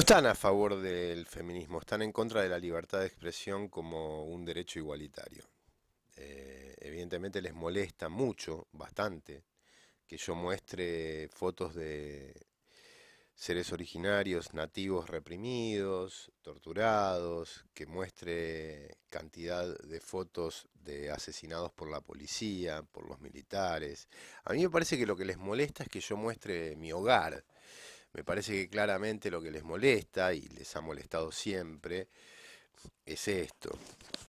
no están a favor del feminismo, están en contra de la libertad de expresión como un derecho igualitario. Eh, evidentemente les molesta mucho, bastante, que yo muestre fotos de seres originarios, nativos reprimidos, torturados, que muestre cantidad de fotos de asesinados por la policía, por los militares. A mí me parece que lo que les molesta es que yo muestre mi hogar, me parece que claramente lo que les molesta y les ha molestado siempre es esto.